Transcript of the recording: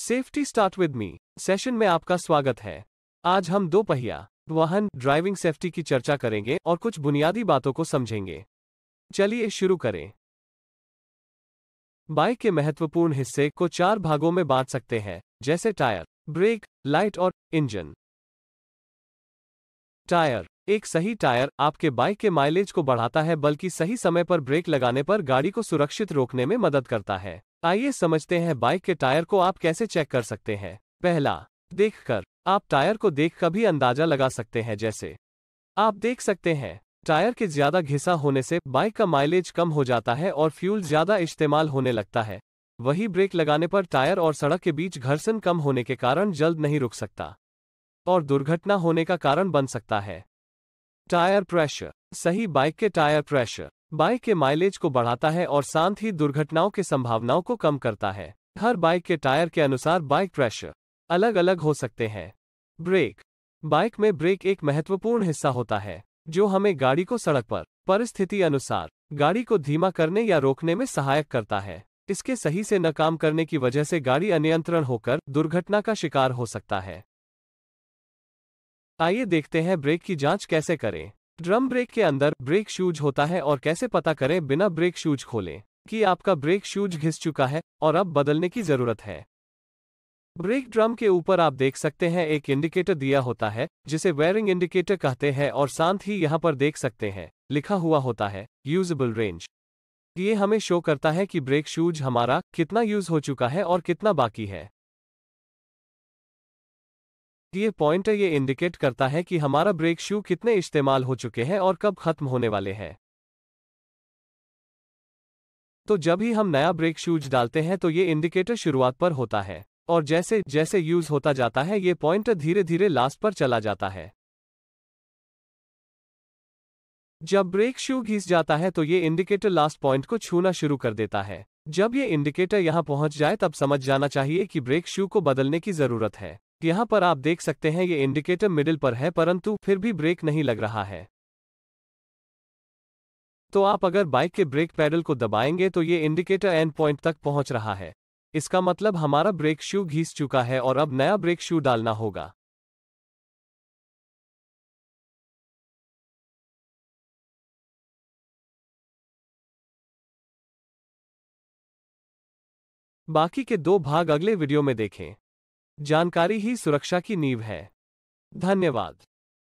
safety start with me session में आपका स्वागत है आज हम दो पहिया वाहन ड्राइविंग सेफ्टी की चर्चा करेंगे और कुछ बुनियादी बातों को समझेंगे चलिए शुरू करें बाइक के महत्वपूर्ण हिस्से को चार भागों में बांट सकते हैं जैसे टायर ब्रेक लाइट और इंजन टायर एक सही टायर आपके बाइक के माइलेज को बढ़ाता है बल्कि सही समय पर ब्रेक लगाने पर गाड़ी को सुरक्षित रोकने में मदद करता है आइए समझते हैं बाइक के टायर को आप कैसे चेक कर सकते हैं पहला देखकर आप टायर को देख कर भी अंदाजा लगा सकते हैं जैसे आप देख सकते हैं टायर के ज्यादा घिसा होने से बाइक का माइलेज कम हो जाता है और फ्यूल ज्यादा इस्तेमाल होने लगता है वही ब्रेक लगाने पर टायर और सड़क के बीच घर्षण कम होने के कारण जल्द नहीं रुक सकता और दुर्घटना होने का कारण बन सकता है टायर प्रेशर सही बाइक के टायर प्रेशर बाइक के माइलेज को बढ़ाता है और साथ ही दुर्घटनाओं की संभावनाओं को कम करता है हर बाइक के टायर के अनुसार बाइक प्रेशर अलग अलग हो सकते हैं ब्रेक बाइक में ब्रेक एक महत्वपूर्ण हिस्सा होता है जो हमें गाड़ी को सड़क पर परिस्थिति अनुसार गाड़ी को धीमा करने या रोकने में सहायक करता है इसके सही से न काम करने की वजह से गाड़ी अनियंत्रण होकर दुर्घटना का शिकार हो सकता है आइए देखते हैं ब्रेक की जांच कैसे करें ड्रम ब्रेक के अंदर ब्रेक शूज होता है और कैसे पता करें बिना ब्रेक शूज खोले कि आपका ब्रेक शूज घिस चुका है और अब बदलने की जरूरत है ब्रेक ड्रम के ऊपर आप देख सकते हैं एक इंडिकेटर दिया होता है जिसे वेयरिंग इंडिकेटर कहते हैं और साथ ही यहाँ पर देख सकते हैं लिखा हुआ होता है यूजबल रेंज ये हमें शो करता है कि ब्रेक शूज हमारा कितना यूज हो चुका है और कितना बाकी है ये पॉइंटर ये इंडिकेट करता है कि हमारा ब्रेक शू कितने इस्तेमाल हो चुके हैं और कब खत्म होने वाले हैं तो जब ही हम नया ब्रेक शूज डालते हैं तो ये इंडिकेटर शुरुआत पर होता है और जैसे जैसे यूज होता जाता है ये पॉइंटर धीरे धीरे लास्ट पर चला जाता है जब ब्रेक शू घिस जाता है तो ये इंडिकेटर लास्ट पॉइंट को छूना शुरू कर देता है जब ये इंडिकेटर यहां पहुंच जाए तब समझ जाना चाहिए कि ब्रेक शू को बदलने की जरूरत है यहाँ पर आप देख सकते हैं ये इंडिकेटर मिडिल पर है परंतु फिर भी ब्रेक नहीं लग रहा है तो आप अगर बाइक के ब्रेक पैडल को दबाएंगे तो ये इंडिकेटर एंड पॉइंट तक पहुंच रहा है इसका मतलब हमारा ब्रेक शू घिस चुका है और अब नया ब्रेक शू डालना होगा बाकी के दो भाग अगले वीडियो में देखें जानकारी ही सुरक्षा की नींव है धन्यवाद